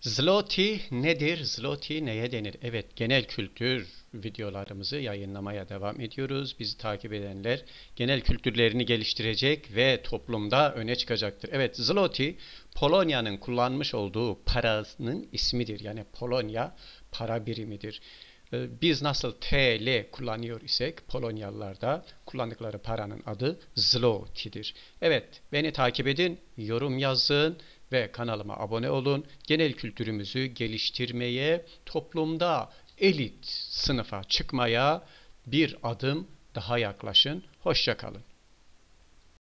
Zloty nedir? Zloty neye denir? Evet, genel kültür videolarımızı yayınlamaya devam ediyoruz. Bizi takip edenler genel kültürlerini geliştirecek ve toplumda öne çıkacaktır. Evet, Zloty Polonya'nın kullanmış olduğu paranın ismidir. Yani Polonya para birimidir. Ee, biz nasıl TL kullanıyor isek Polonyalılar da kullandıkları paranın adı Zloty'dir. Evet, beni takip edin, yorum yazın ve kanalıma abone olun. Genel kültürümüzü geliştirmeye, toplumda elit sınıfa çıkmaya bir adım daha yaklaşın. Hoşçakalın.